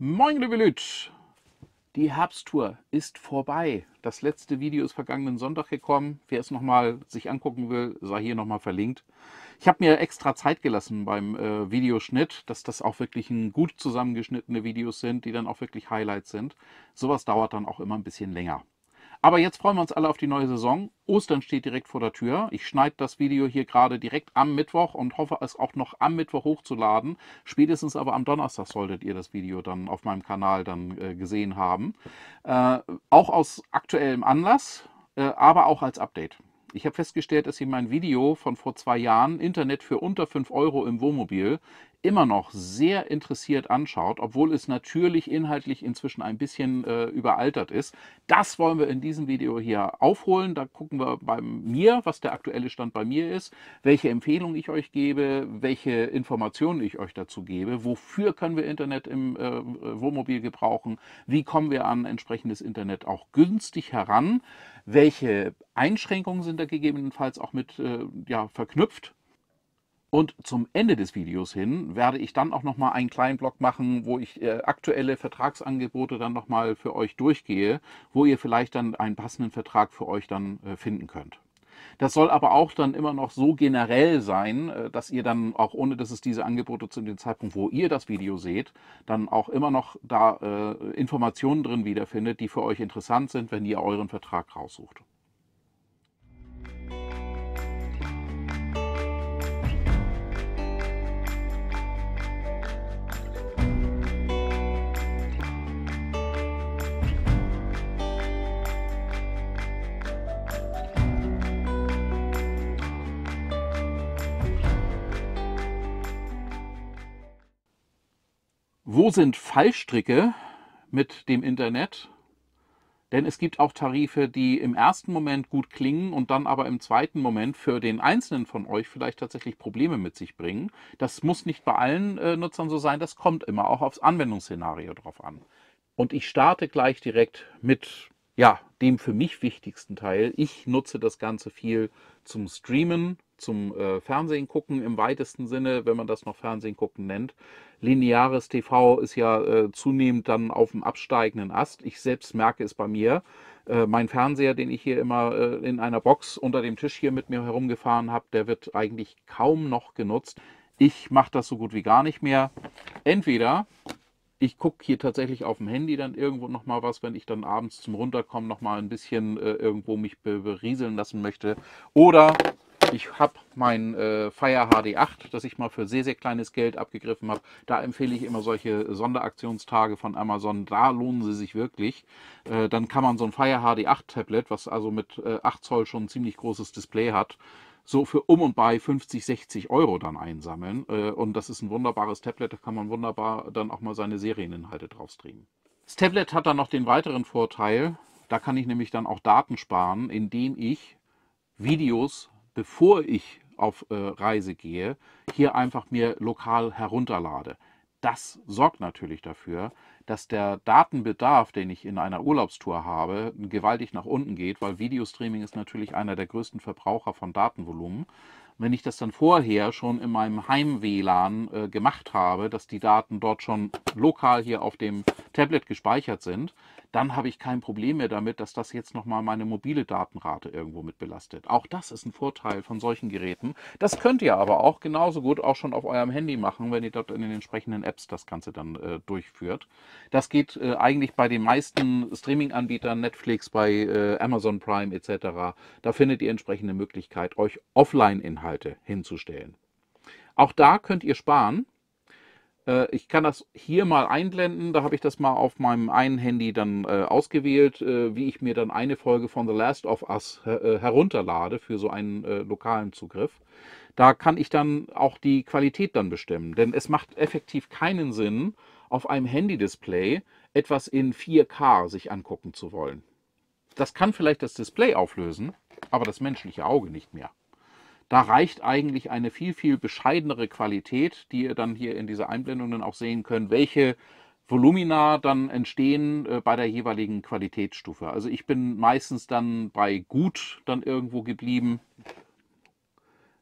Moin, liebe Lüt! Die Herbsttour ist vorbei. Das letzte Video ist vergangenen Sonntag gekommen. Wer es nochmal sich angucken will, sei hier nochmal verlinkt. Ich habe mir extra Zeit gelassen beim äh, Videoschnitt, dass das auch wirklich ein gut zusammengeschnittene Videos sind, die dann auch wirklich Highlights sind. Sowas dauert dann auch immer ein bisschen länger. Aber jetzt freuen wir uns alle auf die neue Saison. Ostern steht direkt vor der Tür. Ich schneide das Video hier gerade direkt am Mittwoch und hoffe, es auch noch am Mittwoch hochzuladen. Spätestens aber am Donnerstag solltet ihr das Video dann auf meinem Kanal dann äh, gesehen haben. Äh, auch aus aktuellem Anlass, äh, aber auch als Update. Ich habe festgestellt, dass ich mein Video von vor zwei Jahren, Internet für unter 5 Euro im Wohnmobil, immer noch sehr interessiert anschaut, obwohl es natürlich inhaltlich inzwischen ein bisschen äh, überaltert ist. Das wollen wir in diesem Video hier aufholen. Da gucken wir bei mir, was der aktuelle Stand bei mir ist, welche Empfehlungen ich euch gebe, welche Informationen ich euch dazu gebe, wofür können wir Internet im äh, Wohnmobil gebrauchen, wie kommen wir an entsprechendes Internet auch günstig heran, welche Einschränkungen sind da gegebenenfalls auch mit äh, ja, verknüpft und zum Ende des Videos hin werde ich dann auch nochmal einen kleinen Blog machen, wo ich äh, aktuelle Vertragsangebote dann nochmal für euch durchgehe, wo ihr vielleicht dann einen passenden Vertrag für euch dann äh, finden könnt. Das soll aber auch dann immer noch so generell sein, äh, dass ihr dann auch ohne, dass es diese Angebote zu dem Zeitpunkt, wo ihr das Video seht, dann auch immer noch da äh, Informationen drin wiederfindet, die für euch interessant sind, wenn ihr euren Vertrag raussucht. Wo sind Fallstricke mit dem Internet? Denn es gibt auch Tarife, die im ersten Moment gut klingen und dann aber im zweiten Moment für den Einzelnen von euch vielleicht tatsächlich Probleme mit sich bringen. Das muss nicht bei allen äh, Nutzern so sein, das kommt immer auch aufs Anwendungsszenario drauf an. Und ich starte gleich direkt mit ja, dem für mich wichtigsten Teil. Ich nutze das Ganze viel zum Streamen, zum äh, Fernsehen gucken im weitesten Sinne, wenn man das noch Fernsehen gucken nennt lineares TV ist ja äh, zunehmend dann auf dem absteigenden Ast. Ich selbst merke es bei mir. Äh, mein Fernseher, den ich hier immer äh, in einer Box unter dem Tisch hier mit mir herumgefahren habe, der wird eigentlich kaum noch genutzt. Ich mache das so gut wie gar nicht mehr. Entweder ich gucke hier tatsächlich auf dem Handy dann irgendwo nochmal was, wenn ich dann abends zum Runterkommen nochmal ein bisschen äh, irgendwo mich berieseln lassen möchte. Oder ich habe mein äh, Fire HD8, das ich mal für sehr, sehr kleines Geld abgegriffen habe. Da empfehle ich immer solche Sonderaktionstage von Amazon. Da lohnen sie sich wirklich. Äh, dann kann man so ein Fire HD8 Tablet, was also mit äh, 8 Zoll schon ein ziemlich großes Display hat, so für um und bei 50, 60 Euro dann einsammeln. Äh, und das ist ein wunderbares Tablet. Da kann man wunderbar dann auch mal seine Serieninhalte drauf streamen. Das Tablet hat dann noch den weiteren Vorteil, da kann ich nämlich dann auch Daten sparen, indem ich Videos bevor ich auf äh, Reise gehe, hier einfach mir lokal herunterlade. Das sorgt natürlich dafür, dass der Datenbedarf, den ich in einer Urlaubstour habe, gewaltig nach unten geht, weil Videostreaming ist natürlich einer der größten Verbraucher von Datenvolumen. Wenn ich das dann vorher schon in meinem Heim-WLAN äh, gemacht habe, dass die Daten dort schon lokal hier auf dem Tablet gespeichert sind, dann habe ich kein Problem mehr damit, dass das jetzt nochmal meine mobile Datenrate irgendwo mit belastet. Auch das ist ein Vorteil von solchen Geräten. Das könnt ihr aber auch genauso gut auch schon auf eurem Handy machen, wenn ihr dort in den entsprechenden Apps das Ganze dann äh, durchführt. Das geht äh, eigentlich bei den meisten Streaming-Anbietern, Netflix, bei äh, Amazon Prime etc. Da findet ihr entsprechende Möglichkeit, euch Offline-Inhalte hinzustellen. Auch da könnt ihr sparen. Äh, ich kann das hier mal einblenden. Da habe ich das mal auf meinem einen Handy dann äh, ausgewählt, äh, wie ich mir dann eine Folge von The Last of Us her äh, herunterlade für so einen äh, lokalen Zugriff. Da kann ich dann auch die Qualität dann bestimmen. Denn es macht effektiv keinen Sinn, auf einem Handy-Display etwas in 4K sich angucken zu wollen. Das kann vielleicht das Display auflösen, aber das menschliche Auge nicht mehr. Da reicht eigentlich eine viel, viel bescheidenere Qualität, die ihr dann hier in dieser Einblendung dann auch sehen könnt, welche Volumina dann entstehen äh, bei der jeweiligen Qualitätsstufe. Also ich bin meistens dann bei gut dann irgendwo geblieben.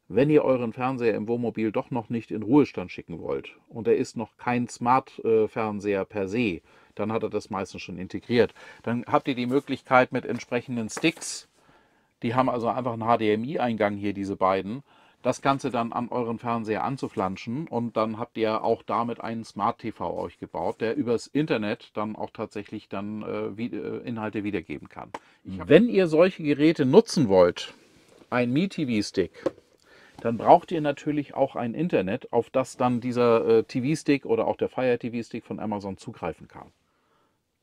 Wenn ihr euren Fernseher im Wohnmobil doch noch nicht in Ruhestand schicken wollt und er ist noch kein Smart-Fernseher äh, per se, dann hat er das meistens schon integriert. Dann habt ihr die Möglichkeit mit entsprechenden Sticks die haben also einfach einen HDMI-Eingang hier, diese beiden. Das Ganze dann an euren Fernseher anzuflanschen und dann habt ihr auch damit einen Smart TV euch gebaut, der übers Internet dann auch tatsächlich dann äh, äh Inhalte wiedergeben kann. Wenn ihr solche Geräte nutzen wollt, ein Mi TV stick dann braucht ihr natürlich auch ein Internet, auf das dann dieser äh, TV-Stick oder auch der Fire TV-Stick von Amazon zugreifen kann.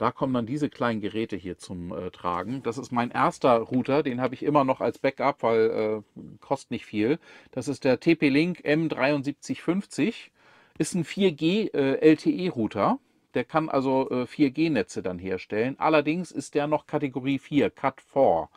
Da kommen dann diese kleinen Geräte hier zum äh, Tragen. Das ist mein erster Router, den habe ich immer noch als Backup, weil äh, kostet nicht viel. Das ist der TP-Link M7350. Ist ein 4G äh, LTE-Router. Der kann also 4G-Netze äh, dann herstellen. Allerdings ist der noch Kategorie 4, Cut 4.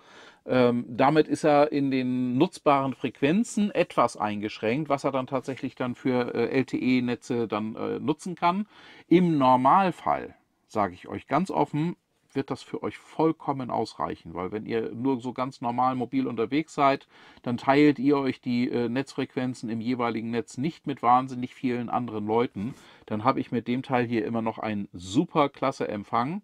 Ähm, damit ist er in den nutzbaren Frequenzen etwas eingeschränkt, was er dann tatsächlich dann für äh, LTE-Netze dann äh, nutzen kann. Im Normalfall sage ich euch ganz offen, wird das für euch vollkommen ausreichen, weil wenn ihr nur so ganz normal mobil unterwegs seid, dann teilt ihr euch die äh, Netzfrequenzen im jeweiligen Netz nicht mit wahnsinnig vielen anderen Leuten. Dann habe ich mit dem Teil hier immer noch einen super klasse Empfang.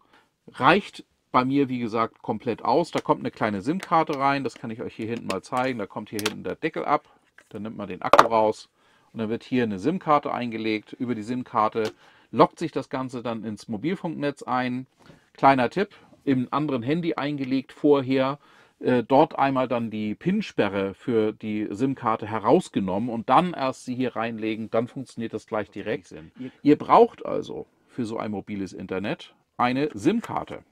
Reicht bei mir, wie gesagt, komplett aus. Da kommt eine kleine SIM-Karte rein, das kann ich euch hier hinten mal zeigen. Da kommt hier hinten der Deckel ab, dann nimmt man den Akku raus und dann wird hier eine SIM-Karte eingelegt. Über die SIM-Karte lockt sich das Ganze dann ins Mobilfunknetz ein. Kleiner Tipp, im anderen Handy eingelegt vorher, äh, dort einmal dann die PIN-Sperre für die SIM-Karte herausgenommen und dann erst sie hier reinlegen, dann funktioniert das gleich direkt. Ihr braucht also für so ein mobiles Internet eine SIM-Karte.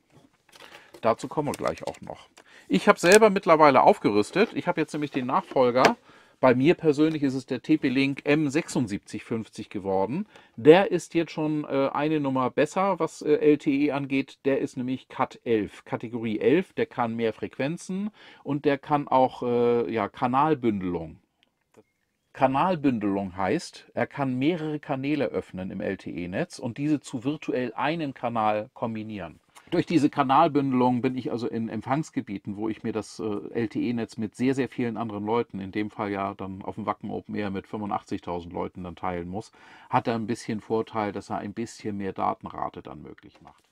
Dazu kommen wir gleich auch noch. Ich habe selber mittlerweile aufgerüstet. Ich habe jetzt nämlich den Nachfolger bei mir persönlich ist es der TP-Link M7650 geworden. Der ist jetzt schon äh, eine Nummer besser, was äh, LTE angeht. Der ist nämlich Cat 11, Kategorie 11. Der kann mehr Frequenzen und der kann auch äh, ja, Kanalbündelung. Kanalbündelung heißt, er kann mehrere Kanäle öffnen im LTE-Netz und diese zu virtuell einen Kanal kombinieren. Durch diese Kanalbündelung bin ich also in Empfangsgebieten, wo ich mir das äh, LTE-Netz mit sehr, sehr vielen anderen Leuten, in dem Fall ja dann auf dem Wacken Open Air mit 85.000 Leuten dann teilen muss, hat er ein bisschen Vorteil, dass er ein bisschen mehr Datenrate dann möglich macht.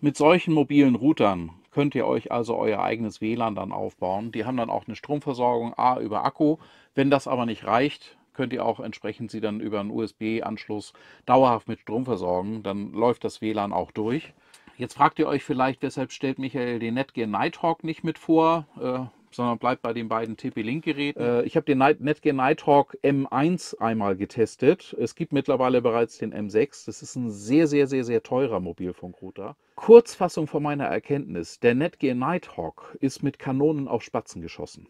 Mit solchen mobilen Routern könnt ihr euch also euer eigenes WLAN dann aufbauen. Die haben dann auch eine Stromversorgung A über Akku. Wenn das aber nicht reicht, könnt ihr auch entsprechend sie dann über einen USB-Anschluss dauerhaft mit Strom versorgen. Dann läuft das WLAN auch durch. Jetzt fragt ihr euch vielleicht, weshalb stellt Michael den Netgear Nighthawk nicht mit vor, äh, sondern bleibt bei den beiden TP-Link-Geräten. Äh, ich habe den Netgear Nighthawk M1 einmal getestet. Es gibt mittlerweile bereits den M6. Das ist ein sehr, sehr, sehr, sehr teurer Mobilfunkrouter. Kurzfassung von meiner Erkenntnis, der Netgear Nighthawk ist mit Kanonen auf Spatzen geschossen.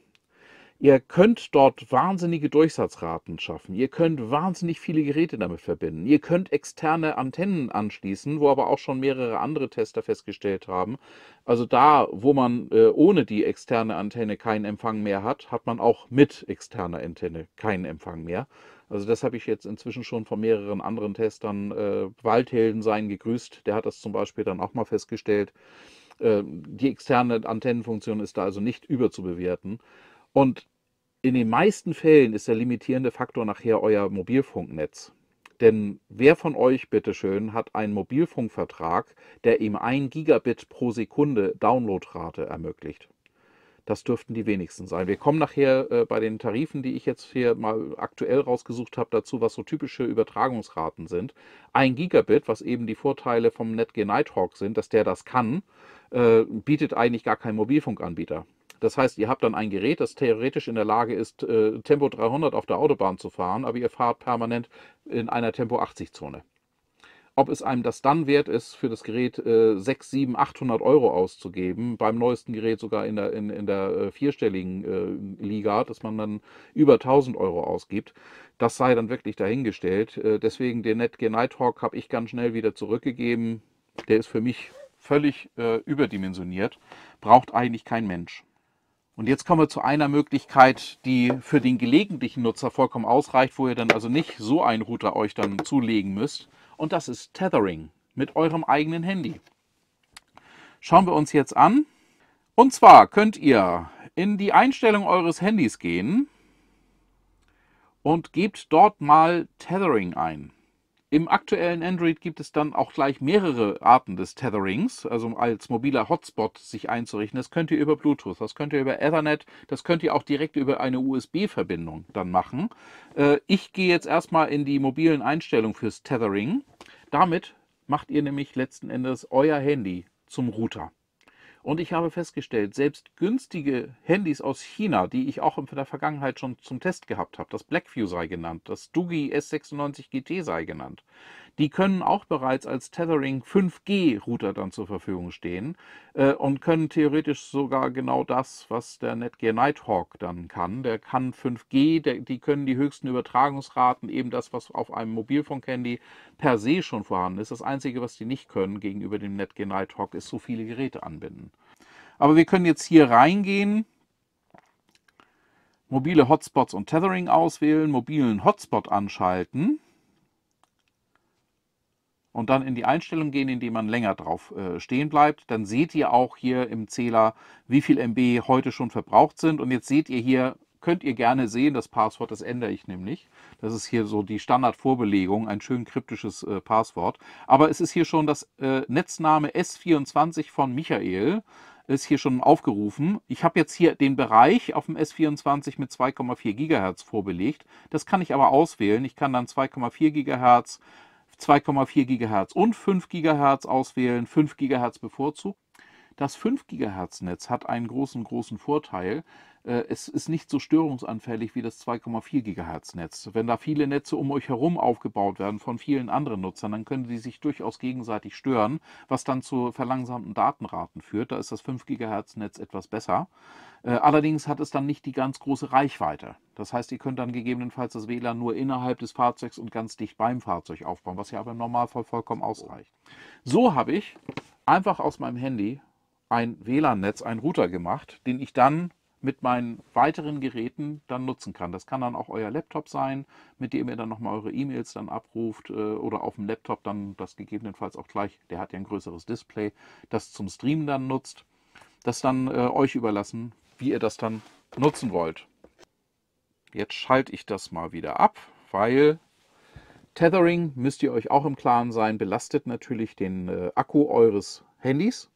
Ihr könnt dort wahnsinnige Durchsatzraten schaffen. Ihr könnt wahnsinnig viele Geräte damit verbinden. Ihr könnt externe Antennen anschließen, wo aber auch schon mehrere andere Tester festgestellt haben. Also da, wo man äh, ohne die externe Antenne keinen Empfang mehr hat, hat man auch mit externer Antenne keinen Empfang mehr. Also das habe ich jetzt inzwischen schon von mehreren anderen Testern, äh, Waldhelden seien gegrüßt, der hat das zum Beispiel dann auch mal festgestellt. Äh, die externe Antennenfunktion ist da also nicht überzubewerten. Und in den meisten Fällen ist der limitierende Faktor nachher euer Mobilfunknetz. Denn wer von euch, bitteschön, hat einen Mobilfunkvertrag, der ihm 1 Gigabit pro Sekunde Downloadrate ermöglicht? Das dürften die wenigsten sein. Wir kommen nachher äh, bei den Tarifen, die ich jetzt hier mal aktuell rausgesucht habe, dazu, was so typische Übertragungsraten sind. Ein Gigabit, was eben die Vorteile vom NetG Nighthawk sind, dass der das kann, äh, bietet eigentlich gar kein Mobilfunkanbieter. Das heißt, ihr habt dann ein Gerät, das theoretisch in der Lage ist, äh, Tempo 300 auf der Autobahn zu fahren, aber ihr fahrt permanent in einer Tempo 80 Zone. Ob es einem das dann wert ist, für das Gerät 6, 7, 800 Euro auszugeben, beim neuesten Gerät sogar in der, in, in der äh, vierstelligen äh, Liga, dass man dann über 1000 Euro ausgibt, das sei dann wirklich dahingestellt. deswegen den Netgear Nighthawk habe ich ganz schnell wieder zurückgegeben. Der ist für mich völlig überdimensioniert, braucht eigentlich kein Mensch. Und jetzt kommen wir zu einer Möglichkeit, die für den gelegentlichen Nutzer vollkommen ausreicht, wo ihr dann also nicht so einen Router euch dann zulegen müsst. Und das ist Tethering mit eurem eigenen Handy. Schauen wir uns jetzt an. Und zwar könnt ihr in die Einstellung eures Handys gehen und gebt dort mal Tethering ein. Im aktuellen Android gibt es dann auch gleich mehrere Arten des Tetherings, also als mobiler Hotspot sich einzurichten. Das könnt ihr über Bluetooth, das könnt ihr über Ethernet, das könnt ihr auch direkt über eine USB-Verbindung dann machen. Äh, ich gehe jetzt erstmal in die mobilen Einstellungen fürs Tethering. Damit macht ihr nämlich letzten Endes euer Handy zum Router. Und ich habe festgestellt, selbst günstige Handys aus China, die ich auch in der Vergangenheit schon zum Test gehabt habe, das Blackview sei genannt, das Dugi S96 GT sei genannt, die können auch bereits als Tethering 5G-Router dann zur Verfügung stehen äh, und können theoretisch sogar genau das, was der Netgear Nighthawk dann kann. Der kann 5G, der, die können die höchsten Übertragungsraten, eben das, was auf einem mobilfunk Mobilfunkhandy per se schon vorhanden ist. Das Einzige, was die nicht können gegenüber dem Netgear Nighthawk, ist so viele Geräte anbinden. Aber wir können jetzt hier reingehen, mobile Hotspots und Tethering auswählen, mobilen Hotspot anschalten und dann in die Einstellung gehen, indem man länger drauf äh, stehen bleibt. Dann seht ihr auch hier im Zähler, wie viel MB heute schon verbraucht sind. Und jetzt seht ihr hier, könnt ihr gerne sehen, das Passwort, das ändere ich nämlich. Das ist hier so die Standardvorbelegung, ein schön kryptisches äh, Passwort. Aber es ist hier schon das äh, Netzname S24 von Michael ist hier schon aufgerufen. Ich habe jetzt hier den Bereich auf dem S24 mit 2,4 GHz vorbelegt. Das kann ich aber auswählen. Ich kann dann 2,4 GHz, 2,4 GHz und 5 GHz auswählen, 5 GHz bevorzugt. Das 5 GHz Netz hat einen großen, großen Vorteil. Äh, es ist nicht so störungsanfällig wie das 2,4 GHz Netz. Wenn da viele Netze um euch herum aufgebaut werden von vielen anderen Nutzern, dann können die sich durchaus gegenseitig stören, was dann zu verlangsamten Datenraten führt. Da ist das 5 GHz Netz etwas besser. Äh, allerdings hat es dann nicht die ganz große Reichweite. Das heißt, ihr könnt dann gegebenenfalls das WLAN nur innerhalb des Fahrzeugs und ganz dicht beim Fahrzeug aufbauen, was ja aber im Normalfall vollkommen ausreicht. So habe ich einfach aus meinem Handy ein WLAN-Netz, ein Router gemacht, den ich dann mit meinen weiteren Geräten dann nutzen kann. Das kann dann auch euer Laptop sein, mit dem ihr dann nochmal eure E-Mails dann abruft äh, oder auf dem Laptop dann das gegebenenfalls auch gleich, der hat ja ein größeres Display, das zum Streamen dann nutzt. Das dann äh, euch überlassen, wie ihr das dann nutzen wollt. Jetzt schalte ich das mal wieder ab, weil Tethering, müsst ihr euch auch im Klaren sein, belastet natürlich den äh, Akku eures Handys.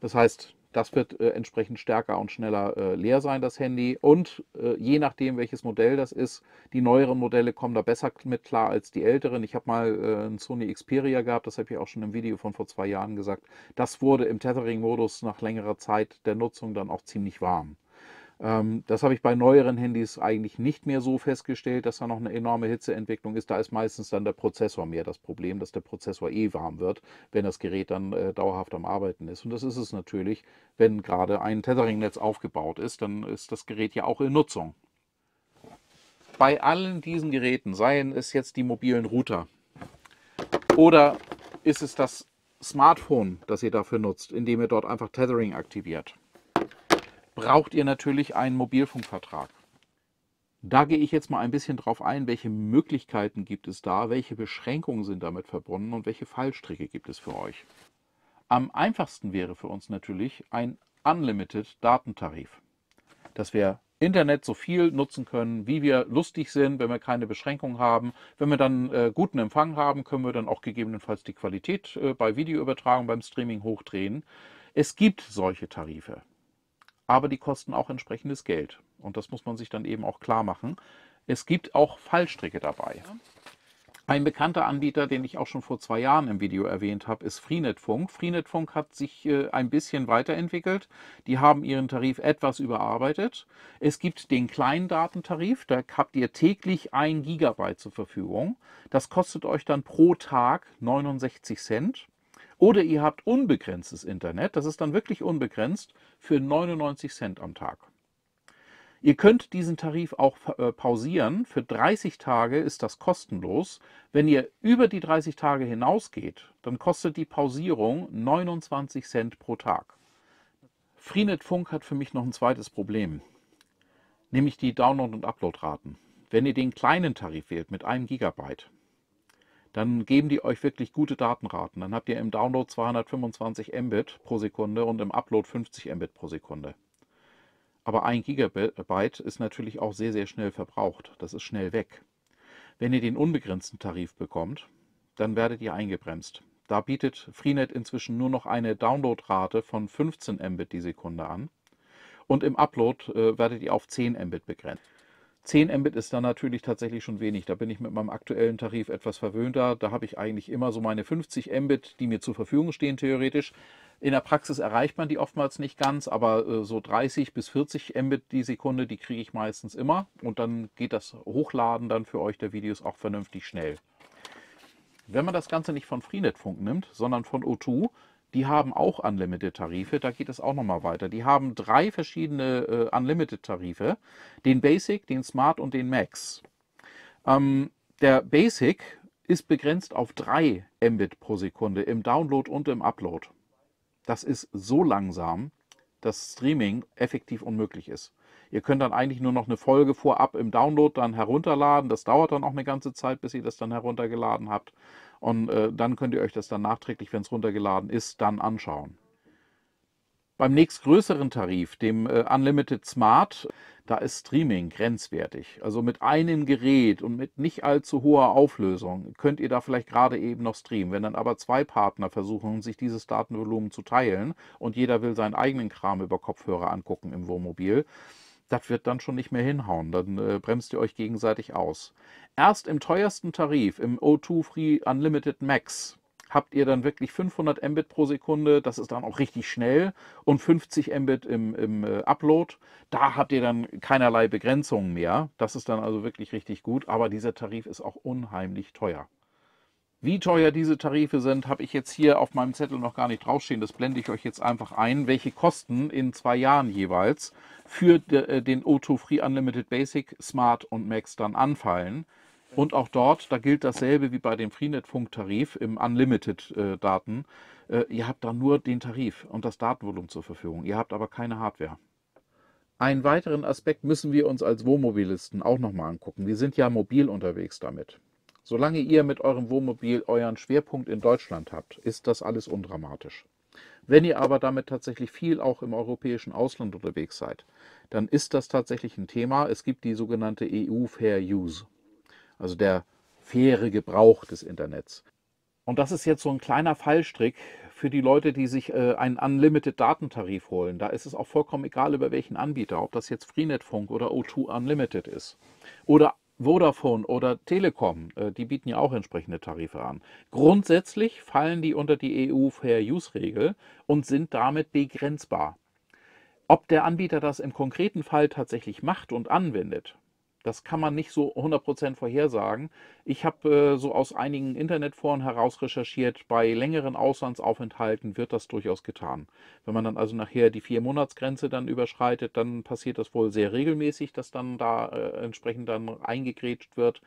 Das heißt, das wird äh, entsprechend stärker und schneller äh, leer sein, das Handy. Und äh, je nachdem, welches Modell das ist, die neueren Modelle kommen da besser mit klar als die älteren. Ich habe mal äh, einen Sony Xperia gehabt, das habe ich auch schon im Video von vor zwei Jahren gesagt. Das wurde im Tethering-Modus nach längerer Zeit der Nutzung dann auch ziemlich warm. Ähm, das habe ich bei neueren Handys eigentlich nicht mehr so festgestellt, dass da noch eine enorme Hitzeentwicklung ist. Da ist meistens dann der Prozessor mehr das Problem, dass der Prozessor eh warm wird, wenn das Gerät dann äh, dauerhaft am Arbeiten ist. Und das ist es natürlich, wenn gerade ein Tethering-Netz aufgebaut ist, dann ist das Gerät ja auch in Nutzung. Bei allen diesen Geräten, seien es jetzt die mobilen Router oder ist es das Smartphone, das ihr dafür nutzt, indem ihr dort einfach Tethering aktiviert braucht ihr natürlich einen Mobilfunkvertrag. Da gehe ich jetzt mal ein bisschen drauf ein, welche Möglichkeiten gibt es da, welche Beschränkungen sind damit verbunden und welche Fallstricke gibt es für euch. Am einfachsten wäre für uns natürlich ein Unlimited Datentarif, dass wir Internet so viel nutzen können, wie wir lustig sind, wenn wir keine Beschränkungen haben. Wenn wir dann äh, guten Empfang haben, können wir dann auch gegebenenfalls die Qualität äh, bei Videoübertragung, beim Streaming hochdrehen. Es gibt solche Tarife aber die kosten auch entsprechendes Geld. Und das muss man sich dann eben auch klar machen. Es gibt auch Fallstricke dabei. Ein bekannter Anbieter, den ich auch schon vor zwei Jahren im Video erwähnt habe, ist Freenetfunk. Freenetfunk hat sich äh, ein bisschen weiterentwickelt. Die haben ihren Tarif etwas überarbeitet. Es gibt den kleinen Datentarif, da habt ihr täglich ein Gigabyte zur Verfügung. Das kostet euch dann pro Tag 69 Cent. Oder ihr habt unbegrenztes Internet, das ist dann wirklich unbegrenzt, für 99 Cent am Tag. Ihr könnt diesen Tarif auch äh, pausieren. Für 30 Tage ist das kostenlos. Wenn ihr über die 30 Tage hinausgeht, dann kostet die Pausierung 29 Cent pro Tag. Freenet Funk hat für mich noch ein zweites Problem, nämlich die Download- und Upload-Raten. Wenn ihr den kleinen Tarif wählt mit einem Gigabyte, dann geben die euch wirklich gute Datenraten. Dann habt ihr im Download 225 Mbit pro Sekunde und im Upload 50 Mbit pro Sekunde. Aber ein Gigabyte ist natürlich auch sehr, sehr schnell verbraucht. Das ist schnell weg. Wenn ihr den unbegrenzten Tarif bekommt, dann werdet ihr eingebremst. Da bietet Freenet inzwischen nur noch eine Downloadrate von 15 Mbit die Sekunde an und im Upload äh, werdet ihr auf 10 Mbit begrenzt. 10 Mbit ist dann natürlich tatsächlich schon wenig. Da bin ich mit meinem aktuellen Tarif etwas verwöhnter. Da habe ich eigentlich immer so meine 50 Mbit, die mir zur Verfügung stehen, theoretisch. In der Praxis erreicht man die oftmals nicht ganz, aber äh, so 30 bis 40 Mbit die Sekunde, die kriege ich meistens immer. Und dann geht das Hochladen dann für euch der Videos auch vernünftig schnell. Wenn man das Ganze nicht von Freenet-Funk nimmt, sondern von O2, die haben auch Unlimited-Tarife. Da geht es auch nochmal weiter. Die haben drei verschiedene äh, Unlimited-Tarife: den Basic, den Smart und den Max. Ähm, der Basic ist begrenzt auf 3 Mbit pro Sekunde im Download und im Upload. Das ist so langsam, dass Streaming effektiv unmöglich ist. Ihr könnt dann eigentlich nur noch eine Folge vorab im Download dann herunterladen. Das dauert dann auch eine ganze Zeit, bis ihr das dann heruntergeladen habt. Und äh, dann könnt ihr euch das dann nachträglich, wenn es runtergeladen ist, dann anschauen. Beim nächstgrößeren Tarif, dem äh, Unlimited Smart, da ist Streaming grenzwertig. Also mit einem Gerät und mit nicht allzu hoher Auflösung könnt ihr da vielleicht gerade eben noch streamen. Wenn dann aber zwei Partner versuchen, sich dieses Datenvolumen zu teilen und jeder will seinen eigenen Kram über Kopfhörer angucken im Wohnmobil, das wird dann schon nicht mehr hinhauen. Dann äh, bremst ihr euch gegenseitig aus. Erst im teuersten Tarif, im O2 Free Unlimited Max, habt ihr dann wirklich 500 Mbit pro Sekunde. Das ist dann auch richtig schnell. Und 50 Mbit im, im äh, Upload. Da habt ihr dann keinerlei Begrenzungen mehr. Das ist dann also wirklich richtig gut. Aber dieser Tarif ist auch unheimlich teuer. Wie teuer diese Tarife sind, habe ich jetzt hier auf meinem Zettel noch gar nicht draufstehen. Das blende ich euch jetzt einfach ein, welche Kosten in zwei Jahren jeweils für äh, den O2 Free Unlimited Basic, Smart und Max dann anfallen. Und auch dort, da gilt dasselbe wie bei dem Freenet-Funktarif im Unlimited-Daten. Äh, äh, ihr habt da nur den Tarif und das Datenvolumen zur Verfügung. Ihr habt aber keine Hardware. Einen weiteren Aspekt müssen wir uns als Wohnmobilisten auch nochmal angucken. Wir sind ja mobil unterwegs damit. Solange ihr mit eurem Wohnmobil euren Schwerpunkt in Deutschland habt, ist das alles undramatisch. Wenn ihr aber damit tatsächlich viel auch im europäischen Ausland unterwegs seid, dann ist das tatsächlich ein Thema. Es gibt die sogenannte EU Fair Use, also der faire Gebrauch des Internets. Und das ist jetzt so ein kleiner Fallstrick für die Leute, die sich äh, einen Unlimited Datentarif holen. Da ist es auch vollkommen egal, über welchen Anbieter, ob das jetzt Freenet Funk oder O2 Unlimited ist. Oder Vodafone oder Telekom, äh, die bieten ja auch entsprechende Tarife an. Grundsätzlich fallen die unter die EU-Fair-Use-Regel und sind damit begrenzbar. Ob der Anbieter das im konkreten Fall tatsächlich macht und anwendet, das kann man nicht so 100% vorhersagen. Ich habe äh, so aus einigen Internetforen heraus recherchiert, bei längeren Auslandsaufenthalten wird das durchaus getan. Wenn man dann also nachher die vier monats dann überschreitet, dann passiert das wohl sehr regelmäßig, dass dann da äh, entsprechend dann eingegrätscht wird.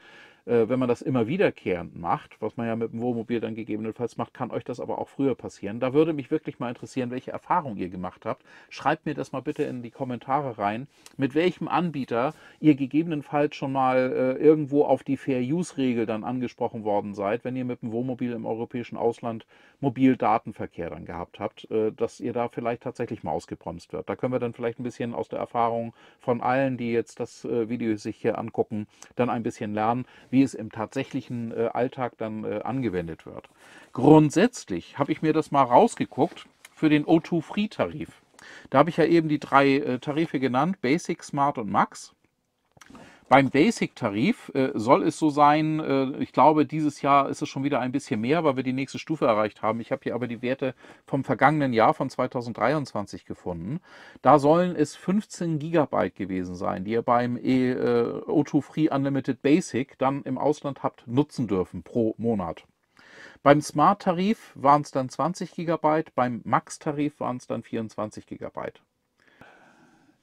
Äh, wenn man das immer wiederkehrend macht, was man ja mit dem Wohnmobil dann gegebenenfalls macht, kann euch das aber auch früher passieren. Da würde mich wirklich mal interessieren, welche Erfahrung ihr gemacht habt. Schreibt mir das mal bitte in die Kommentare rein, mit welchem Anbieter ihr gegebenenfalls schon mal äh, irgendwo auf die Fair-Use-Regel dann angesprochen worden seid, wenn ihr mit dem Wohnmobil im europäischen Ausland Mobildatenverkehr dann gehabt habt, äh, dass ihr da vielleicht tatsächlich mal ausgebremst wird. Da können wir dann vielleicht ein bisschen aus der Erfahrung von allen, die jetzt das äh, Video sich hier angucken, dann ein bisschen lernen, wie es im tatsächlichen äh, Alltag dann angewendet wird. Grundsätzlich habe ich mir das mal rausgeguckt für den O2-Free-Tarif. Da habe ich ja eben die drei Tarife genannt, Basic, Smart und Max. Beim Basic-Tarif äh, soll es so sein, äh, ich glaube, dieses Jahr ist es schon wieder ein bisschen mehr, weil wir die nächste Stufe erreicht haben. Ich habe hier aber die Werte vom vergangenen Jahr von 2023 gefunden. Da sollen es 15 Gigabyte gewesen sein, die ihr beim e, äh, O2 Free Unlimited Basic dann im Ausland habt nutzen dürfen pro Monat. Beim Smart-Tarif waren es dann 20 Gigabyte, beim Max-Tarif waren es dann 24 Gigabyte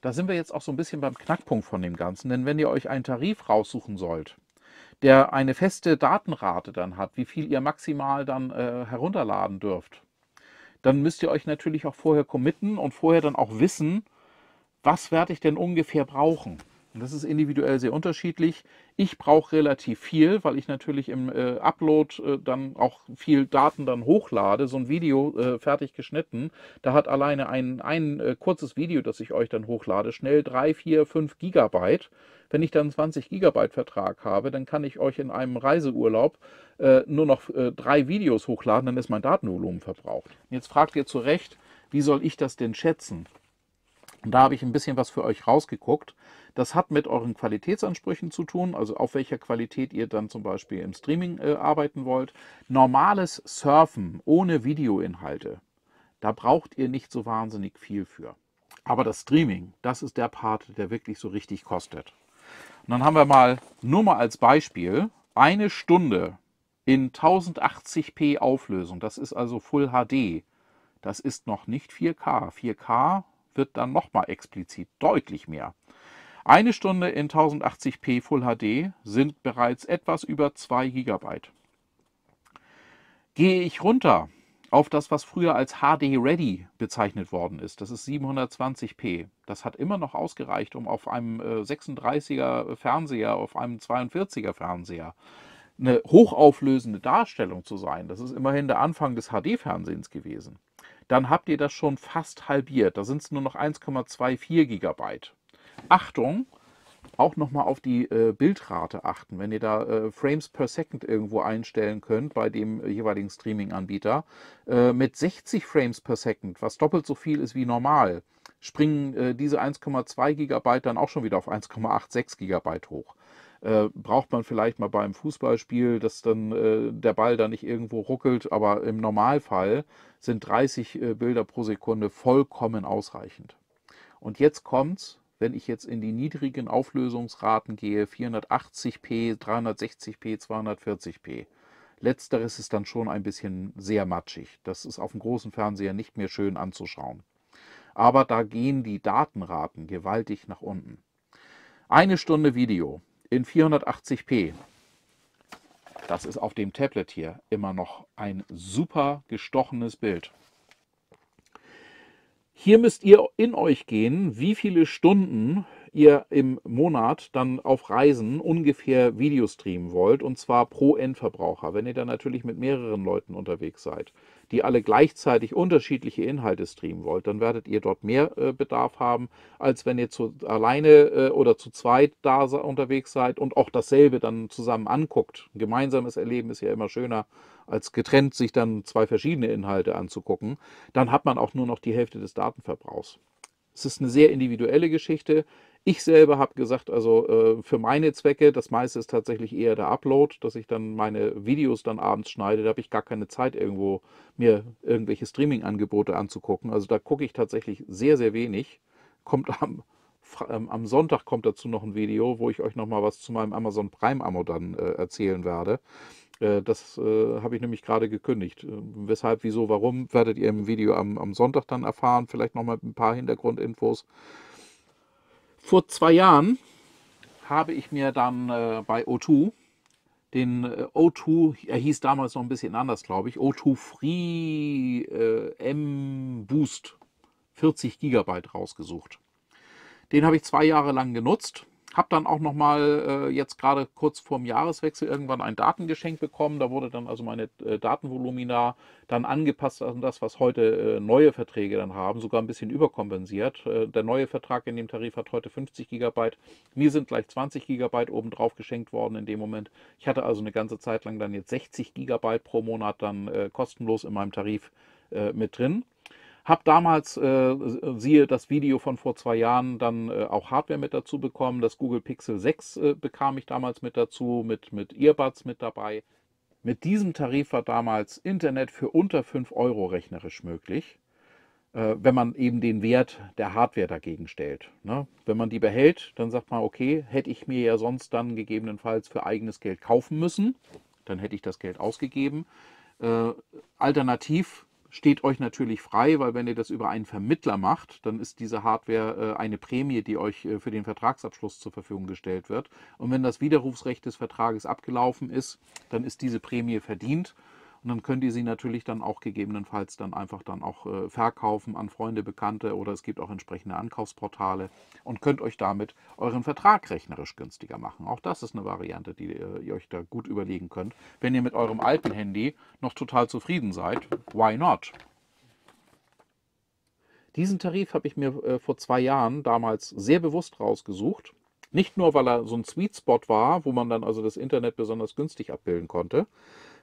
da sind wir jetzt auch so ein bisschen beim Knackpunkt von dem Ganzen. Denn wenn ihr euch einen Tarif raussuchen sollt, der eine feste Datenrate dann hat, wie viel ihr maximal dann äh, herunterladen dürft, dann müsst ihr euch natürlich auch vorher committen und vorher dann auch wissen, was werde ich denn ungefähr brauchen. Und das ist individuell sehr unterschiedlich. Ich brauche relativ viel, weil ich natürlich im äh, Upload äh, dann auch viel Daten dann hochlade. So ein Video äh, fertig geschnitten, da hat alleine ein, ein äh, kurzes Video, das ich euch dann hochlade, schnell 3, 4, 5 Gigabyte. Wenn ich dann 20 Gigabyte Vertrag habe, dann kann ich euch in einem Reiseurlaub äh, nur noch äh, drei Videos hochladen, dann ist mein Datenvolumen verbraucht. Jetzt fragt ihr zu Recht, wie soll ich das denn schätzen? Und da habe ich ein bisschen was für euch rausgeguckt. Das hat mit euren Qualitätsansprüchen zu tun, also auf welcher Qualität ihr dann zum Beispiel im Streaming äh, arbeiten wollt. Normales Surfen ohne Videoinhalte, da braucht ihr nicht so wahnsinnig viel für. Aber das Streaming, das ist der Part, der wirklich so richtig kostet. Und dann haben wir mal, nur mal als Beispiel, eine Stunde in 1080p Auflösung. Das ist also Full HD. Das ist noch nicht 4K. 4K wird dann nochmal explizit deutlich mehr. Eine Stunde in 1080p Full HD sind bereits etwas über 2 GB. Gehe ich runter auf das, was früher als HD Ready bezeichnet worden ist, das ist 720p. Das hat immer noch ausgereicht, um auf einem 36er äh, Fernseher, auf einem 42er Fernseher eine hochauflösende Darstellung zu sein. Das ist immerhin der Anfang des HD-Fernsehens gewesen dann habt ihr das schon fast halbiert. Da sind es nur noch 1,24 GB. Achtung, auch nochmal auf die äh, Bildrate achten. Wenn ihr da äh, Frames per Second irgendwo einstellen könnt bei dem äh, jeweiligen Streaming-Anbieter, äh, mit 60 Frames per Second, was doppelt so viel ist wie normal, springen äh, diese 1,2 GB dann auch schon wieder auf 1,86 GB hoch. Äh, braucht man vielleicht mal beim Fußballspiel, dass dann äh, der Ball da nicht irgendwo ruckelt, aber im Normalfall sind 30 äh, Bilder pro Sekunde vollkommen ausreichend. Und jetzt kommt's, wenn ich jetzt in die niedrigen Auflösungsraten gehe, 480p, 360p, 240p. Letzteres ist dann schon ein bisschen sehr matschig. Das ist auf dem großen Fernseher nicht mehr schön anzuschauen. Aber da gehen die Datenraten gewaltig nach unten. Eine Stunde Video in 480p. Das ist auf dem Tablet hier immer noch ein super gestochenes Bild. Hier müsst ihr in euch gehen, wie viele Stunden ihr im Monat dann auf Reisen ungefähr Video streamen wollt, und zwar pro Endverbraucher. Wenn ihr dann natürlich mit mehreren Leuten unterwegs seid, die alle gleichzeitig unterschiedliche Inhalte streamen wollt, dann werdet ihr dort mehr äh, Bedarf haben, als wenn ihr zu, alleine äh, oder zu zweit da unterwegs seid und auch dasselbe dann zusammen anguckt. Ein gemeinsames Erleben ist ja immer schöner, als getrennt sich dann zwei verschiedene Inhalte anzugucken. Dann hat man auch nur noch die Hälfte des Datenverbrauchs. Es ist eine sehr individuelle Geschichte. Ich selber habe gesagt, also äh, für meine Zwecke, das meiste ist tatsächlich eher der Upload, dass ich dann meine Videos dann abends schneide. Da habe ich gar keine Zeit, irgendwo mir irgendwelche Streaming-Angebote anzugucken. Also da gucke ich tatsächlich sehr, sehr wenig. Kommt am, ähm, am Sonntag kommt dazu noch ein Video, wo ich euch nochmal was zu meinem Amazon prime ammo dann äh, erzählen werde. Äh, das äh, habe ich nämlich gerade gekündigt. Äh, weshalb, wieso, warum, werdet ihr im Video am, am Sonntag dann erfahren. Vielleicht nochmal ein paar Hintergrundinfos. Vor zwei Jahren habe ich mir dann äh, bei O2 den äh, O2, er hieß damals noch ein bisschen anders, glaube ich, O2 Free äh, M Boost 40 GB rausgesucht. Den habe ich zwei Jahre lang genutzt habe dann auch nochmal äh, jetzt gerade kurz vorm Jahreswechsel irgendwann ein Datengeschenk bekommen. Da wurde dann also meine äh, Datenvolumina dann angepasst an das, was heute äh, neue Verträge dann haben, sogar ein bisschen überkompensiert. Äh, der neue Vertrag in dem Tarif hat heute 50 Gigabyte. Mir sind gleich 20 Gigabyte obendrauf geschenkt worden in dem Moment. Ich hatte also eine ganze Zeit lang dann jetzt 60 Gigabyte pro Monat dann äh, kostenlos in meinem Tarif äh, mit drin. Habe damals, äh, siehe das Video von vor zwei Jahren, dann äh, auch Hardware mit dazu bekommen. Das Google Pixel 6 äh, bekam ich damals mit dazu, mit, mit Earbuds mit dabei. Mit diesem Tarif war damals Internet für unter 5 Euro rechnerisch möglich, äh, wenn man eben den Wert der Hardware dagegen stellt. Ne? Wenn man die behält, dann sagt man, okay, hätte ich mir ja sonst dann gegebenenfalls für eigenes Geld kaufen müssen, dann hätte ich das Geld ausgegeben. Äh, alternativ steht euch natürlich frei, weil wenn ihr das über einen Vermittler macht, dann ist diese Hardware äh, eine Prämie, die euch äh, für den Vertragsabschluss zur Verfügung gestellt wird. Und wenn das Widerrufsrecht des Vertrages abgelaufen ist, dann ist diese Prämie verdient und dann können die sie natürlich dann auch gegebenenfalls dann einfach dann auch äh, verkaufen an Freunde, Bekannte oder es gibt auch entsprechende Ankaufsportale und könnt euch damit euren Vertrag rechnerisch günstiger machen. Auch das ist eine Variante, die äh, ihr euch da gut überlegen könnt. Wenn ihr mit eurem alten Handy noch total zufrieden seid, why not? Diesen Tarif habe ich mir äh, vor zwei Jahren damals sehr bewusst rausgesucht. Nicht nur, weil er so ein Sweet Spot war, wo man dann also das Internet besonders günstig abbilden konnte,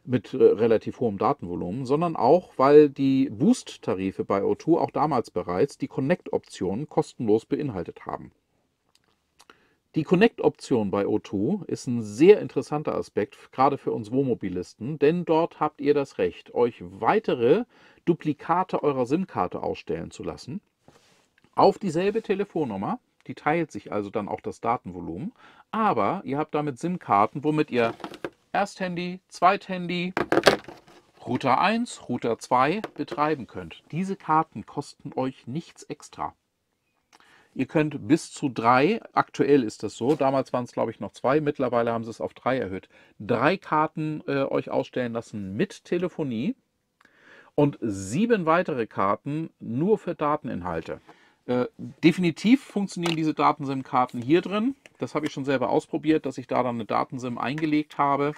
mit äh, relativ hohem Datenvolumen, sondern auch, weil die Boost-Tarife bei O2 auch damals bereits die Connect-Option kostenlos beinhaltet haben. Die Connect-Option bei O2 ist ein sehr interessanter Aspekt, gerade für uns Wohnmobilisten, denn dort habt ihr das Recht, euch weitere Duplikate eurer SIM-Karte ausstellen zu lassen. Auf dieselbe Telefonnummer, die teilt sich also dann auch das Datenvolumen, aber ihr habt damit SIM-Karten, womit ihr Ersthandy, Zweithandy, Router 1, Router 2 betreiben könnt. Diese Karten kosten euch nichts extra. Ihr könnt bis zu drei, aktuell ist das so, damals waren es glaube ich noch zwei, mittlerweile haben sie es auf drei erhöht, drei Karten äh, euch ausstellen lassen mit Telefonie und sieben weitere Karten nur für Dateninhalte. Äh, definitiv funktionieren diese Datensim-Karten hier drin. Das habe ich schon selber ausprobiert, dass ich da dann eine Datensim eingelegt habe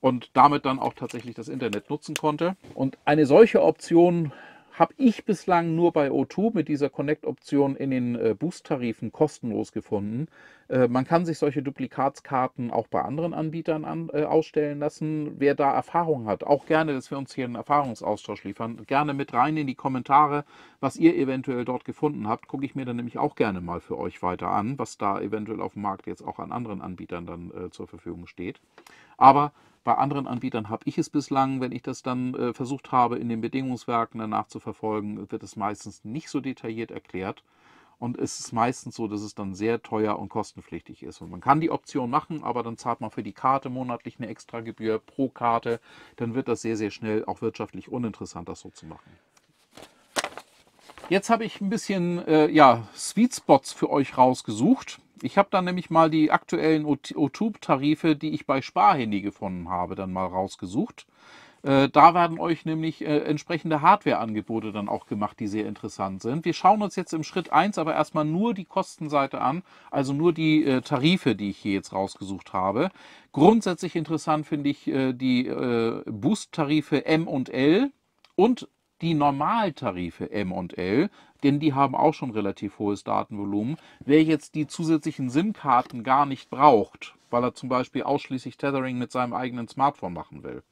und damit dann auch tatsächlich das Internet nutzen konnte. Und eine solche Option habe ich bislang nur bei O2 mit dieser Connect-Option in den äh, Boost-Tarifen kostenlos gefunden. Äh, man kann sich solche Duplikatskarten auch bei anderen Anbietern an, äh, ausstellen lassen. Wer da Erfahrung hat, auch gerne, dass wir uns hier einen Erfahrungsaustausch liefern. Gerne mit rein in die Kommentare, was ihr eventuell dort gefunden habt. Gucke ich mir dann nämlich auch gerne mal für euch weiter an, was da eventuell auf dem Markt jetzt auch an anderen Anbietern dann äh, zur Verfügung steht. Aber bei anderen Anbietern habe ich es bislang, wenn ich das dann äh, versucht habe, in den Bedingungswerken danach zu verfolgen, wird es meistens nicht so detailliert erklärt. Und es ist meistens so, dass es dann sehr teuer und kostenpflichtig ist. Und man kann die Option machen, aber dann zahlt man für die Karte monatlich eine extra Gebühr pro Karte. Dann wird das sehr, sehr schnell auch wirtschaftlich uninteressant, das so zu machen. Jetzt habe ich ein bisschen äh, ja, Sweet Spots für euch rausgesucht. Ich habe dann nämlich mal die aktuellen O-Tube-Tarife, die ich bei Sparhandy gefunden habe, dann mal rausgesucht. Äh, da werden euch nämlich äh, entsprechende Hardware-Angebote dann auch gemacht, die sehr interessant sind. Wir schauen uns jetzt im Schritt 1 aber erstmal nur die Kostenseite an, also nur die äh, Tarife, die ich hier jetzt rausgesucht habe. Grundsätzlich interessant finde ich die Boost-Tarife M und L und die Normaltarife M und L, denn die haben auch schon relativ hohes Datenvolumen. Wer jetzt die zusätzlichen SIM-Karten gar nicht braucht, weil er zum Beispiel ausschließlich Tethering mit seinem eigenen Smartphone machen will,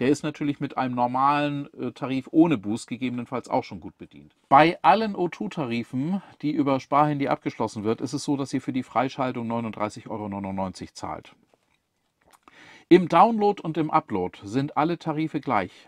der ist natürlich mit einem normalen äh, Tarif ohne Boost gegebenenfalls auch schon gut bedient. Bei allen O2-Tarifen, die über Sparhandy abgeschlossen wird, ist es so, dass ihr für die Freischaltung 39,99 Euro zahlt. Im Download und im Upload sind alle Tarife gleich.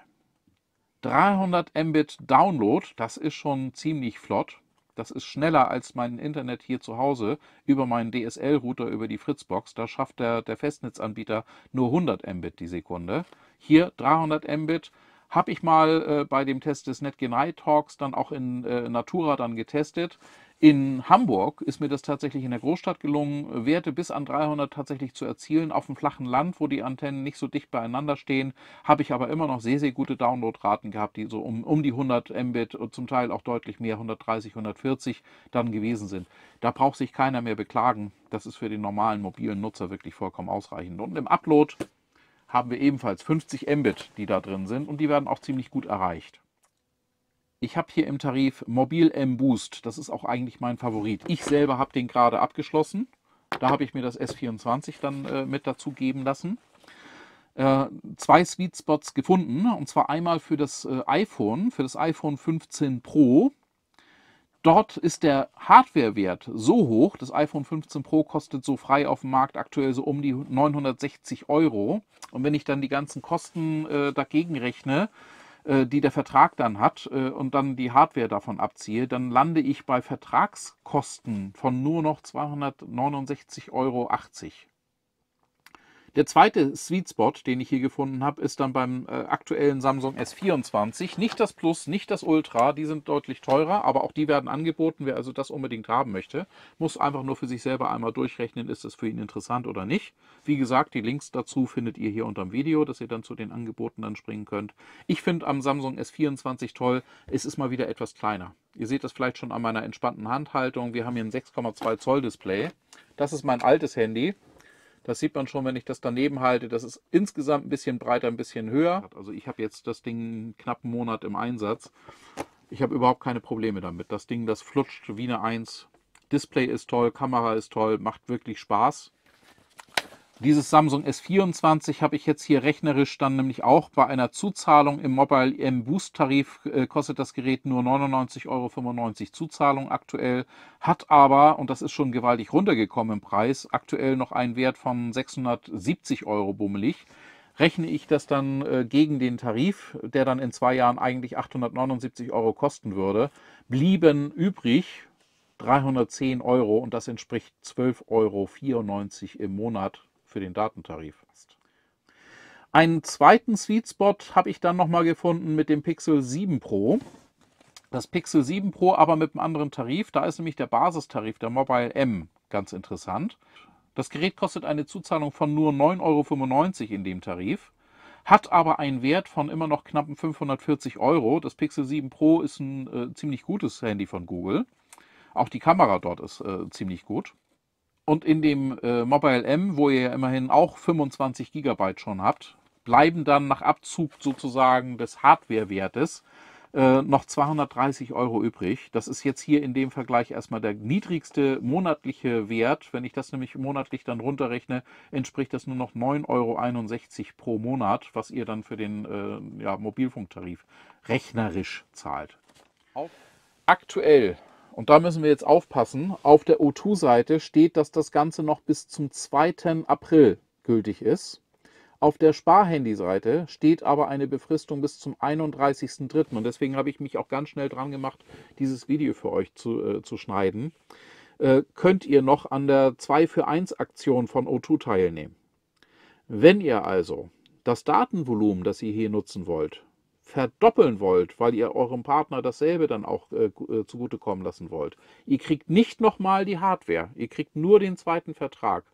300 Mbit Download, das ist schon ziemlich flott. Das ist schneller als mein Internet hier zu Hause über meinen DSL-Router über die Fritzbox. Da schafft der, der Festnetzanbieter nur 100 Mbit die Sekunde. Hier 300 Mbit. Habe ich mal äh, bei dem Test des NetGenai Talks dann auch in äh, Natura dann getestet. In Hamburg ist mir das tatsächlich in der Großstadt gelungen, Werte bis an 300 tatsächlich zu erzielen. Auf dem flachen Land, wo die Antennen nicht so dicht beieinander stehen, habe ich aber immer noch sehr, sehr gute Downloadraten gehabt, die so um, um die 100 Mbit und zum Teil auch deutlich mehr, 130, 140 dann gewesen sind. Da braucht sich keiner mehr beklagen. Das ist für den normalen mobilen Nutzer wirklich vollkommen ausreichend. Und im Upload haben wir ebenfalls 50 Mbit, die da drin sind und die werden auch ziemlich gut erreicht. Ich habe hier im Tarif Mobil M Boost. Das ist auch eigentlich mein Favorit. Ich selber habe den gerade abgeschlossen. Da habe ich mir das S24 dann äh, mit dazu geben lassen. Äh, zwei Sweet Spots gefunden. Und zwar einmal für das äh, iPhone, für das iPhone 15 Pro. Dort ist der Hardwarewert so hoch, das iPhone 15 Pro kostet so frei auf dem Markt aktuell so um die 960 Euro. Und wenn ich dann die ganzen Kosten äh, dagegen rechne, äh, die der Vertrag dann hat äh, und dann die Hardware davon abziehe, dann lande ich bei Vertragskosten von nur noch 269,80 Euro. Der zweite Sweet Spot, den ich hier gefunden habe, ist dann beim äh, aktuellen Samsung S24. Nicht das Plus, nicht das Ultra, die sind deutlich teurer, aber auch die werden angeboten. Wer also das unbedingt haben möchte, muss einfach nur für sich selber einmal durchrechnen, ist das für ihn interessant oder nicht. Wie gesagt, die Links dazu findet ihr hier unter dem Video, dass ihr dann zu den Angeboten dann springen könnt. Ich finde am Samsung S24 toll, es ist mal wieder etwas kleiner. Ihr seht das vielleicht schon an meiner entspannten Handhaltung. Wir haben hier ein 6,2 Zoll Display. Das ist mein altes Handy. Das sieht man schon, wenn ich das daneben halte. Das ist insgesamt ein bisschen breiter, ein bisschen höher. Also ich habe jetzt das Ding knapp einen Monat im Einsatz. Ich habe überhaupt keine Probleme damit. Das Ding, das flutscht wie eine 1. Display ist toll, Kamera ist toll, macht wirklich Spaß. Dieses Samsung S24 habe ich jetzt hier rechnerisch dann nämlich auch bei einer Zuzahlung im Mobile M Boost Tarif äh, kostet das Gerät nur 99,95 Euro Zuzahlung aktuell, hat aber, und das ist schon gewaltig runtergekommen im Preis, aktuell noch einen Wert von 670 Euro bummelig. Rechne ich das dann äh, gegen den Tarif, der dann in zwei Jahren eigentlich 879 Euro kosten würde, blieben übrig 310 Euro und das entspricht 12,94 Euro im Monat für den Datentarif hast. Einen zweiten Sweet Spot habe ich dann nochmal gefunden mit dem Pixel 7 Pro. Das Pixel 7 Pro aber mit einem anderen Tarif. Da ist nämlich der Basistarif, der Mobile M, ganz interessant. Das Gerät kostet eine Zuzahlung von nur 9,95 Euro in dem Tarif, hat aber einen Wert von immer noch knappen 540 Euro. Das Pixel 7 Pro ist ein äh, ziemlich gutes Handy von Google. Auch die Kamera dort ist äh, ziemlich gut. Und in dem äh, Mobile M, wo ihr ja immerhin auch 25 Gigabyte schon habt, bleiben dann nach Abzug sozusagen des Hardwarewertes äh, noch 230 Euro übrig. Das ist jetzt hier in dem Vergleich erstmal der niedrigste monatliche Wert. Wenn ich das nämlich monatlich dann runterrechne, entspricht das nur noch 9,61 Euro pro Monat, was ihr dann für den äh, ja, Mobilfunktarif rechnerisch zahlt. Auf. Aktuell und da müssen wir jetzt aufpassen. Auf der O2-Seite steht, dass das Ganze noch bis zum 2. April gültig ist. Auf der Sparhandy-Seite steht aber eine Befristung bis zum 31.03. Und deswegen habe ich mich auch ganz schnell dran gemacht, dieses Video für euch zu, äh, zu schneiden. Äh, könnt ihr noch an der 2 für 1 Aktion von O2 teilnehmen. Wenn ihr also das Datenvolumen, das ihr hier nutzen wollt, verdoppeln wollt, weil ihr eurem Partner dasselbe dann auch äh, äh, zugutekommen lassen wollt. Ihr kriegt nicht nochmal die Hardware, ihr kriegt nur den zweiten Vertrag,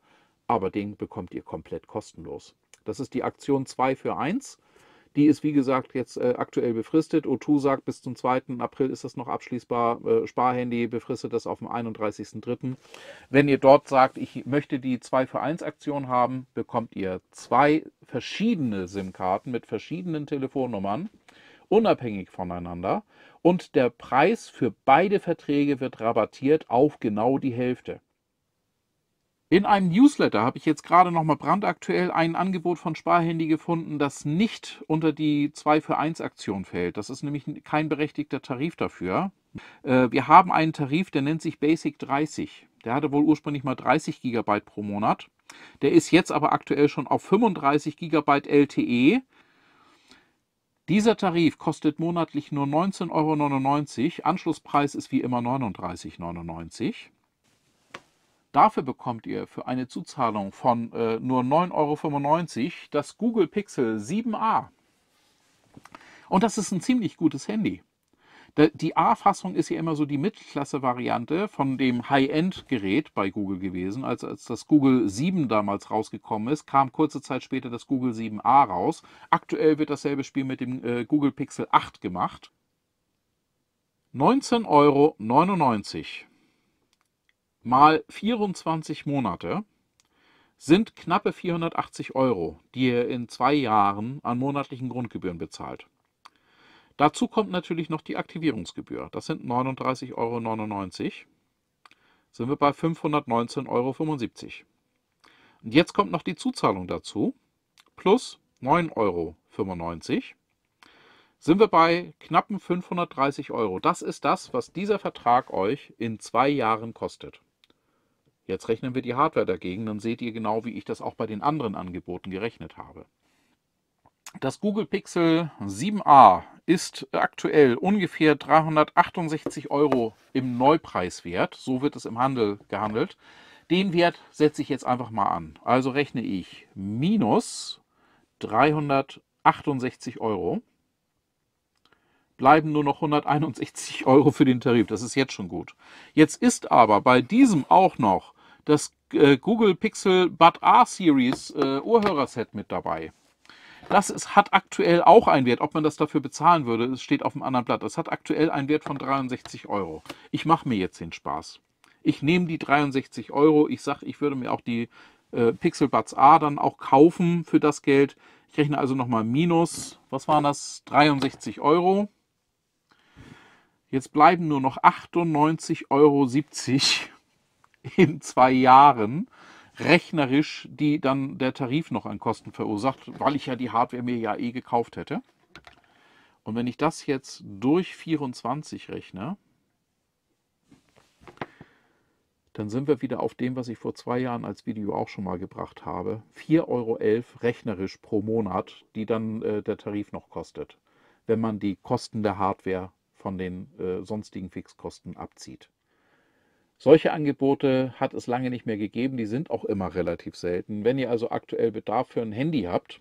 aber den bekommt ihr komplett kostenlos. Das ist die Aktion 2 für 1. Die ist, wie gesagt, jetzt äh, aktuell befristet. O2 sagt, bis zum 2. April ist das noch abschließbar. Äh, Sparhandy befristet das auf dem 31.3. Wenn ihr dort sagt, ich möchte die 2 für 1 Aktion haben, bekommt ihr zwei verschiedene SIM-Karten mit verschiedenen Telefonnummern unabhängig voneinander und der Preis für beide Verträge wird rabattiert auf genau die Hälfte. In einem Newsletter habe ich jetzt gerade nochmal brandaktuell ein Angebot von Sparhandy gefunden, das nicht unter die 2 für 1 Aktion fällt. Das ist nämlich kein berechtigter Tarif dafür. Äh, wir haben einen Tarif, der nennt sich Basic 30. Der hatte wohl ursprünglich mal 30 GB pro Monat. Der ist jetzt aber aktuell schon auf 35 GB LTE dieser Tarif kostet monatlich nur 19,99 Euro. Anschlusspreis ist wie immer 39,99 Euro. Dafür bekommt ihr für eine Zuzahlung von äh, nur 9,95 Euro das Google Pixel 7a. Und das ist ein ziemlich gutes Handy. Die A-Fassung ist ja immer so die Mittelklasse-Variante von dem High-End-Gerät bei Google gewesen. Als, als das Google 7 damals rausgekommen ist, kam kurze Zeit später das Google 7a raus. Aktuell wird dasselbe Spiel mit dem äh, Google Pixel 8 gemacht. 19,99 Euro mal 24 Monate sind knappe 480 Euro, die ihr in zwei Jahren an monatlichen Grundgebühren bezahlt. Dazu kommt natürlich noch die Aktivierungsgebühr. Das sind 39,99 Euro. Sind wir bei 519,75 Euro. Und jetzt kommt noch die Zuzahlung dazu. Plus 9,95 Euro. Sind wir bei knappen 530 Euro. Das ist das, was dieser Vertrag euch in zwei Jahren kostet. Jetzt rechnen wir die Hardware dagegen, dann seht ihr genau, wie ich das auch bei den anderen Angeboten gerechnet habe. Das Google Pixel 7a ist aktuell ungefähr 368 Euro im Neupreiswert. So wird es im Handel gehandelt. Den Wert setze ich jetzt einfach mal an. Also rechne ich minus 368 Euro. Bleiben nur noch 161 Euro für den Tarif. Das ist jetzt schon gut. Jetzt ist aber bei diesem auch noch das äh, Google Pixel Bud R Series äh, Ohrhörerset mit dabei. Das ist, hat aktuell auch einen Wert. Ob man das dafür bezahlen würde, es steht auf dem anderen Blatt. Das hat aktuell einen Wert von 63 Euro. Ich mache mir jetzt den Spaß. Ich nehme die 63 Euro. Ich sage, ich würde mir auch die äh, Pixel Buds A dann auch kaufen für das Geld. Ich rechne also nochmal minus, was waren das? 63 Euro. Jetzt bleiben nur noch 98,70 Euro in zwei Jahren rechnerisch die dann der Tarif noch an Kosten verursacht, weil ich ja die Hardware mir ja eh gekauft hätte. Und wenn ich das jetzt durch 24 rechne, dann sind wir wieder auf dem, was ich vor zwei Jahren als Video auch schon mal gebracht habe. 4,11 Euro rechnerisch pro Monat, die dann äh, der Tarif noch kostet, wenn man die Kosten der Hardware von den äh, sonstigen Fixkosten abzieht. Solche Angebote hat es lange nicht mehr gegeben, die sind auch immer relativ selten. Wenn ihr also aktuell Bedarf für ein Handy habt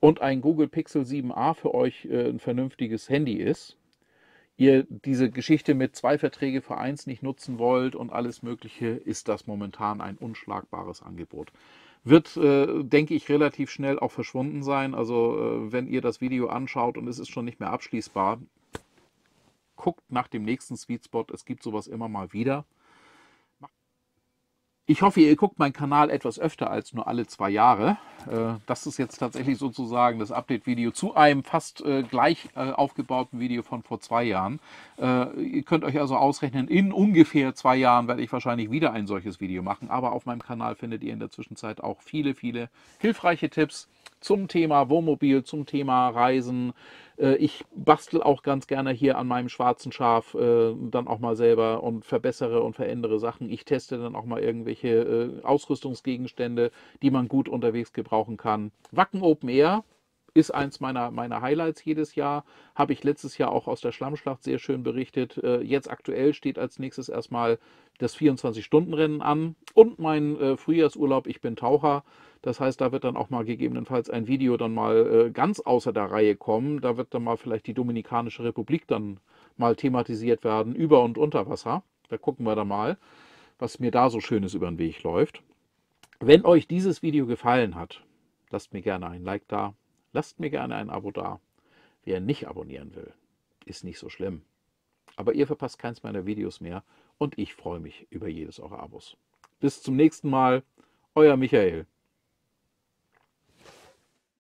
und ein Google Pixel 7a für euch äh, ein vernünftiges Handy ist, ihr diese Geschichte mit zwei Verträge für eins nicht nutzen wollt und alles Mögliche, ist das momentan ein unschlagbares Angebot. Wird, äh, denke ich, relativ schnell auch verschwunden sein. Also äh, wenn ihr das Video anschaut und es ist schon nicht mehr abschließbar, guckt nach dem nächsten Sweet Spot. Es gibt sowas immer mal wieder. Ich hoffe, ihr guckt meinen Kanal etwas öfter als nur alle zwei Jahre. Äh, das ist jetzt tatsächlich sozusagen das Update-Video zu einem fast äh, gleich äh, aufgebauten Video von vor zwei Jahren. Ihr könnt euch also ausrechnen, in ungefähr zwei Jahren werde ich wahrscheinlich wieder ein solches Video machen. Aber auf meinem Kanal findet ihr in der Zwischenzeit auch viele, viele hilfreiche Tipps, zum Thema Wohnmobil, zum Thema Reisen. Äh, ich bastel auch ganz gerne hier an meinem schwarzen Schaf äh, dann auch mal selber und verbessere und verändere Sachen. Ich teste dann auch mal irgendwelche äh, Ausrüstungsgegenstände, die man gut unterwegs gebrauchen kann. Wacken Open Air, ist eins meiner, meiner Highlights jedes Jahr. Habe ich letztes Jahr auch aus der Schlammschlacht sehr schön berichtet. jetzt aktuell steht als nächstes erstmal das 24-Stunden-Rennen an und mein Frühjahrsurlaub. Ich bin Taucher. Das heißt, da wird dann auch mal gegebenenfalls ein Video dann mal äh, ganz außer der Reihe kommen. Da wird dann mal vielleicht die Dominikanische Republik dann mal thematisiert werden, über und unter Wasser. Da gucken wir dann mal, was mir da so schönes über den Weg läuft. Wenn euch dieses Video gefallen hat, lasst mir gerne ein Like da, lasst mir gerne ein Abo da. Wer nicht abonnieren will, ist nicht so schlimm. Aber ihr verpasst keins meiner Videos mehr und ich freue mich über jedes eurer Abos. Bis zum nächsten Mal, euer Michael.